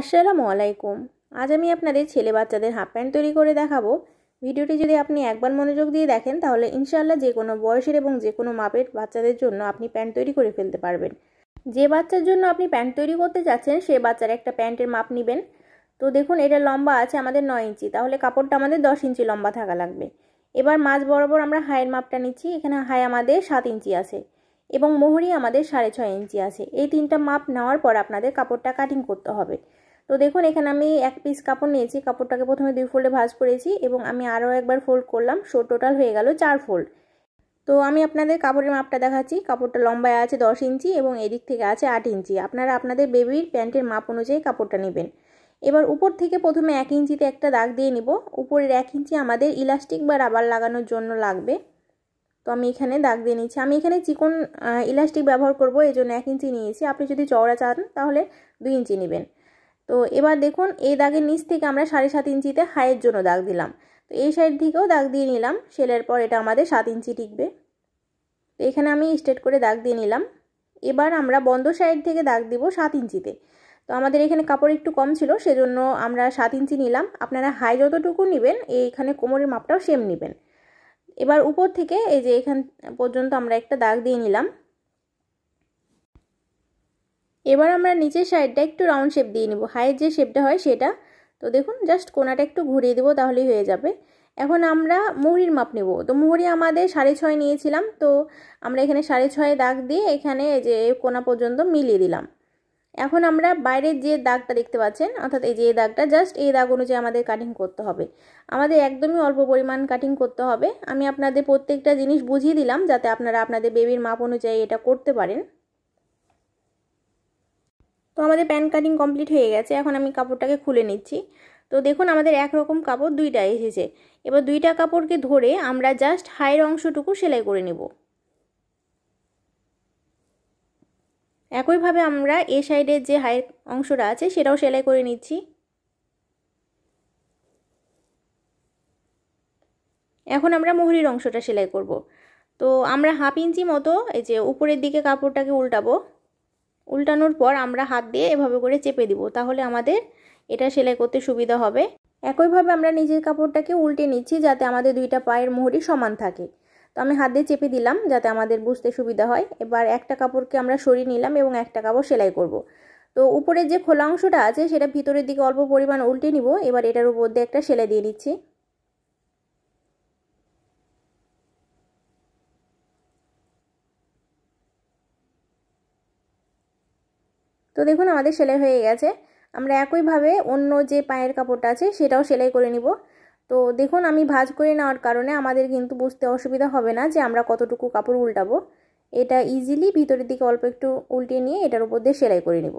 আসসালামু আলাইকুম আজ আমি আপনাদের ছেলে বাচ্চাদের হাফ প্যান্ট তৈরি করে দেখাবো ভিডিওটি যদি আপনি একবার মনোযোগ দিয়ে দেখেন তাহলে ইনশাল্লাহ যে কোনো বয়সের এবং যে কোনো মাপের বাচ্চাদের জন্য আপনি প্যান্ট তৈরি করে ফেলতে পারবেন যে বাচ্চার জন্য আপনি প্যান্ট তৈরি করতে যাচ্ছেন সে বাচ্চার একটা প্যান্টের মাপ নেবেন তো দেখুন এটা লম্বা আছে আমাদের নয় ইঞ্চি তাহলে কাপড়টা আমাদের দশ ইঞ্চি লম্বা থাকা লাগবে এবার মাছ বরাবর আমরা হায়ের মাপটা নিচ্ছি এখানে হাই আমাদের সাত ইঞ্চি আছে এবং মোহরি আমাদের সাড়ে ছয় ইঞ্চি আছে এই তিনটা মাপ নেওয়ার পর আপনাদের কাপড়টা কাটিং করতে হবে তো দেখুন এখানে আমি এক পিস কাপড় নিয়েছি কাপড়টাকে প্রথমে দুই ফোল্ডে ভাজ করেছি এবং আমি আরও একবার ফোল্ড করলাম সো টোটাল হয়ে গেল চার ফোল্ড তো আমি আপনাদের কাপড়ের মাপটা দেখাচ্ছি কাপড়টা লম্বায় আছে দশ ইঞ্চি এবং এদিক থেকে আছে আট ইঞ্চি আপনারা আপনাদের বেবির প্যান্টের মাপ অনুযায়ী কাপড়টা নেবেন এবার উপর থেকে প্রথমে এক ইঞ্চিতে একটা দাগ দিয়ে নিব উপরের এক ইঞ্চি আমাদের ইলাস্টিক বা রাবার লাগানোর জন্য লাগবে তো আমি এখানে দাগ দিয়ে নিচ্ছি আমি এখানে চিকন ইলাস্টিক ব্যবহার করব এই জন্য এক ইঞ্চি নিয়েছি আপনি যদি চওড়া চান তাহলে দুই ইঞ্চি নেবেন তো এবার দেখুন এই দাগের নিচ থেকে আমরা সাড়ে সাত ইঞ্চিতে হাইয়ের জন্য দাগ দিলাম তো এই সাইড থেকেও দাগ দিয়ে নিলাম সেলের পর এটা আমাদের সাত ইঞ্চি টিকবে তো এখানে আমি স্ট্রেট করে দাগ দিয়ে নিলাম এবার আমরা বন্ধ সাইড থেকে দাগ দিব সাত ইঞ্চিতে তো আমাদের এখানে কাপড় একটু কম ছিল সেজন্য আমরা সাত ইঞ্চি নিলাম আপনারা হাই যতটুকু নেবেন এইখানে কোমরের মাপটাও সেম নেবেন এবার উপর থেকে এই যে এখান পর্যন্ত আমরা একটা দাগ দিয়ে নিলাম এবার আমরা নিচের সাইডটা একটু রাউন্ড শেপ দিয়ে নিব হাইয়ের যে শেপটা হয় সেটা তো দেখুন জাস্ট কোনাটা একটু ঘুরিয়ে দেবো তাহলেই হয়ে যাবে এখন আমরা মুহুরির মাপ নেব তো মুহুরি আমাদের সাড়ে ছয় নিয়েছিলাম তো আমরা এখানে সাড়ে ছয় দাগ দিয়ে এখানে যে কোনা পর্যন্ত মিলিয়ে দিলাম এখন আমরা বাইরের যে দাগটা দেখতে পাচ্ছেন অর্থাৎ এই যে এই দাগটা জাস্ট এই দাগ অনুযায়ী আমাদের কাটিং করতে হবে আমাদের একদমই অল্প পরিমাণ কাটিং করতে হবে আমি আপনাদের প্রত্যেকটা জিনিস বুঝিয়ে দিলাম যাতে আপনারা আপনাদের বেবির মাপ অনুযায়ী এটা করতে পারেন তো আমাদের প্যান কাটিং কমপ্লিট হয়ে গেছে এখন আমি কাপড়টাকে খুলে নিচ্ছি তো দেখুন আমাদের একরকম কাপড় দুইটা এসেছে এবার দুইটা কাপড়কে ধরে আমরা জাস্ট হাইয়ের অংশটুকু সেলাই করে নেব একইভাবে আমরা এ সাইডের যে হায়ের অংশটা আছে সেটাও সেলাই করে নিচ্ছি এখন আমরা মোহরির অংশটা সেলাই করব তো আমরা হাফ ইঞ্চি মতো এই যে উপরের দিকে কাপড়টাকে উল্টাবো উল্টানোর পর আমরা হাত দিয়ে এভাবে করে চেপে দিব তাহলে আমাদের এটা সেলাই করতে সুবিধা হবে একইভাবে আমরা নিজের কাপড়টাকে উল্টে নিচ্ছি যাতে আমাদের দুইটা পায়ের মোহরি সমান থাকে তো আমি হাত দিয়ে চেপে দিলাম যাতে আমাদের বুঝতে সুবিধা হয় এবার একটা কাপড়কে আমরা সরিয়ে নিলাম এবং একটা কাপড় সেলাই করব। তো উপরের যে খোলা অংশটা আছে সেটা ভিতরের দিকে অল্প পরিমাণ উল্টে নিব এবার এটার উপর দিয়ে একটা সেলাই দিয়ে নিচ্ছি তো দেখুন আমাদের সেলাই হয়ে গেছে আমরা একইভাবে অন্য যে পায়ের কাপড়টা আছে সেটাও সেলাই করে নিব তো দেখুন আমি ভাজ করে নেওয়ার কারণে আমাদের কিন্তু বুঝতে অসুবিধা হবে না যে আমরা কতটুকু কাপড় উল্টাবো এটা ইজিলি ভিতরের দিকে অল্প একটু উল্টে নিয়ে এটার উপর দিয়ে সেলাই করে নেব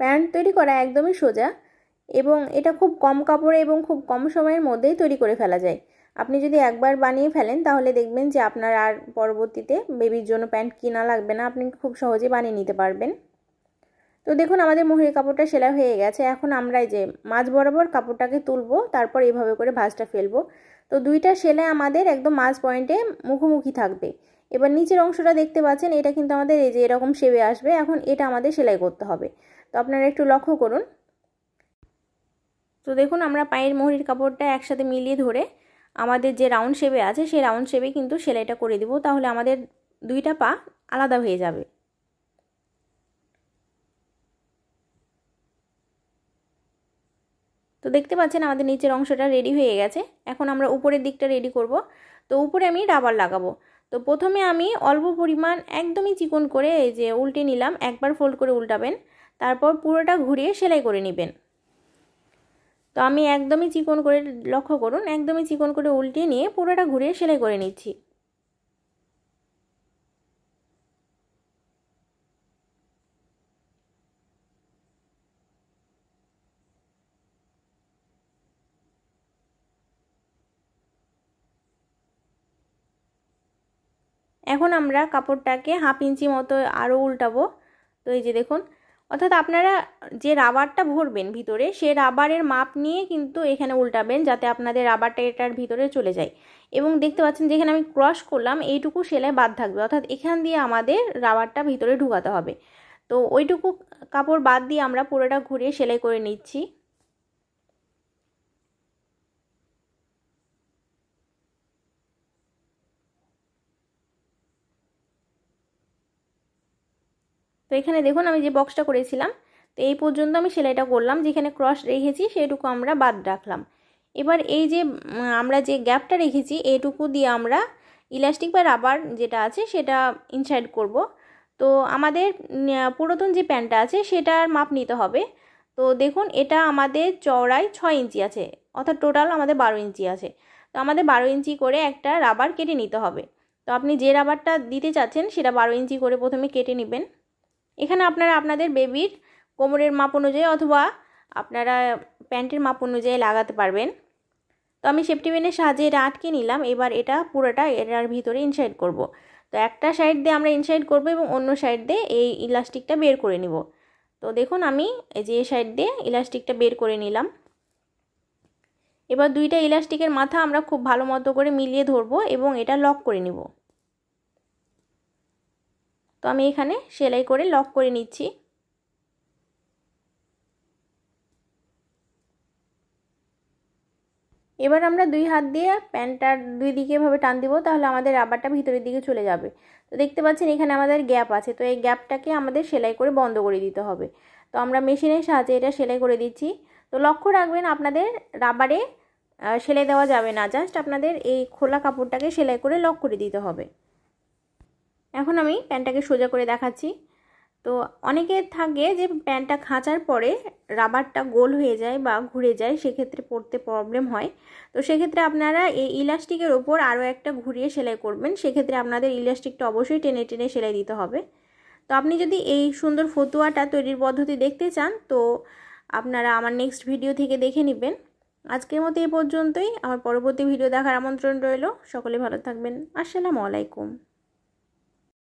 প্যান্ট তৈরি করা একদমই সোজা এবং এটা খুব কম কাপড়ে এবং খুব কম সময়ের মধ্যেই তৈরি করে ফেলা যায় আপনি যদি একবার বানিয়ে ফেলেন তাহলে দেখবেন যে আপনার আর পরবর্তীতে বেবির জন্য প্যান্ট কিনা লাগবে না আপনি খুব সহজে বানিয়ে নিতে পারবেন তো দেখুন আমাদের মোহের কাপড়টা সেলাই হয়ে গেছে এখন আমরা যে মাছ বরাবর কাপড়টাকে তুলবো তারপর এইভাবে করে ভাঁজটা ফেলবো তো দুইটা সেলাই আমাদের একদম মাছ পয়েন্টে মুখোমুখি থাকবে এবার নিচের অংশটা দেখতে পাচ্ছেন এটা কিন্তু আমাদের এই যে এরকম সেবে আসবে এখন এটা আমাদের সেলাই করতে হবে তো আপনারা একটু লক্ষ্য করুন তো দেখুন আমরা পায়ের মহির কাপড়টা একসাথে মিলিয়ে ধরে আমাদের যে রাউন্ড শেপে আছে সেই রাউন্ড শেপে কিন্তু সেলাইটা করে দেবো তাহলে আমাদের দুইটা পা আলাদা হয়ে যাবে তো দেখতে পাচ্ছেন আমাদের নিচের অংশটা রেডি হয়ে গেছে এখন আমরা উপরের দিকটা রেডি করব তো উপরে আমি রাবার লাগাবো তো প্রথমে আমি অল্প পরিমাণ একদমই চিকন করে এই যে উল্টে নিলাম একবার ফোল্ড করে উল্টাবেন তারপর পুরোটা ঘুরিয়ে সেলাই করে নেবেন তো আমি একদমই চিকন করে লক্ষ্য করুন একদমই চিকন করে উল্টিয়ে নিয়ে পুরোটা ঘুরিয়ে সেলাই করে নিচ্ছি এখন আমরা কাপড়টাকে হাফ ইঞ্চি মতো আরও উল্টাবো তো এই যে দেখুন অর্থাৎ আপনারা যে রাবারটা ভরবেন ভিতরে সে রাবারের মাপ নিয়ে কিন্তু এখানে উল্টাবেন যাতে আপনাদের রাবারটা এটার ভিতরে চলে যায় এবং দেখতে পাচ্ছেন যেখানে আমি ক্রস করলাম এইটুকু সেলাই বাদ থাকবে অর্থাৎ এখান দিয়ে আমাদের রাবারটা ভিতরে ঢুকাতে হবে তো ওইটুকু কাপড় বাদ দিয়ে আমরা পুরোটা ঘুরিয়ে সেলাই করে নিচ্ছি এখানে দেখুন আমি যে বক্সটা করেছিলাম তো এই পর্যন্ত আমি সেলাইটা করলাম যেখানে ক্রস রেখেছি সেটুকু আমরা বাদ রাখলাম এবার এই যে আমরা যে গ্যাপটা রেখেছি এইটুকু দিয়ে আমরা ইলাস্টিক বা রাবার যেটা আছে সেটা ইনসাইড করব তো আমাদের পুরাতন যে প্যান্টটা আছে সেটার মাপ নিতে হবে তো দেখুন এটা আমাদের চওড়ায় ছয় ইঞ্চি আছে অর্থাৎ টোটাল আমাদের বারো ইঞ্চি আছে তো আমাদের বারো ইঞ্চি করে একটা রাবার কেটে নিতে হবে তো আপনি যে রাবারটা দিতে চাচ্ছেন সেটা বারো ইঞ্চি করে প্রথমে কেটে নেবেন এখানে আপনারা আপনাদের বেবির কোমরের মাপ অনুযায়ী অথবা আপনারা প্যান্টের মাপ অনুযায়ী লাগাতে পারবেন তো আমি সেফটি পেনের সাহায্যে এটা আটকে নিলাম এবার এটা পুরোটা এটার ভিতরে ইনসাইড করব। তো একটা সাইড দিয়ে আমরা ইনসাইড করব এবং অন্য সাইড দিয়ে এই ইলাস্টিকটা বের করে নিব তো দেখুন আমি এই যে সাইড দিয়ে ইলাস্টিকটা বের করে নিলাম এবার দুইটা ইলাস্টিকের মাথা আমরা খুব ভালো মতো করে মিলিয়ে ধরবো এবং এটা লক করে নিব তো আমি এখানে সেলাই করে লক করে নিচ্ছি এবার আমরা দুই হাত দিয়ে প্যান্টটার দুই দিকে এভাবে টান দিব তাহলে আমাদের রাবারটা ভিতরের দিকে চলে যাবে তো দেখতে পাচ্ছেন এখানে আমাদের গ্যাপ আছে তো এই গ্যাপটাকে আমাদের সেলাই করে বন্ধ করে দিতে হবে তো আমরা মেশিনের সাহায্যে এটা সেলাই করে দিচ্ছি তো লক্ষ্য রাখবেন আপনাদের রাবারে সেলাই দেওয়া যাবে না জাস্ট আপনাদের এই খোলা কাপড়টাকে সেলাই করে লক করে দিতে হবে এখন আমি প্যান্টটাকে সোজা করে দেখাচ্ছি তো অনেকে থাকে যে প্যান্টটা খাঁচার পরে রাবারটা গোল হয়ে যায় বা ঘুরে যায় সেক্ষেত্রে পড়তে প্রবলেম হয় তো সেক্ষেত্রে আপনারা এই ইলাস্টিকের ওপর আরও একটা ঘুরিয়ে সেলাই করবেন সেক্ষেত্রে আপনাদের ইলাস্টিকটা অবশ্যই টেনে টেনে সেলাই দিতে হবে তো আপনি যদি এই সুন্দর ফতুয়াটা তৈরির পদ্ধতি দেখতে চান তো আপনারা আমার নেক্সট ভিডিও থেকে দেখে নেবেন আজকের মতো এ পর্যন্তই আমার পরবর্তী ভিডিও দেখার আমন্ত্রণ রইল সকলে ভালো থাকবেন আসসালামু আলাইকুম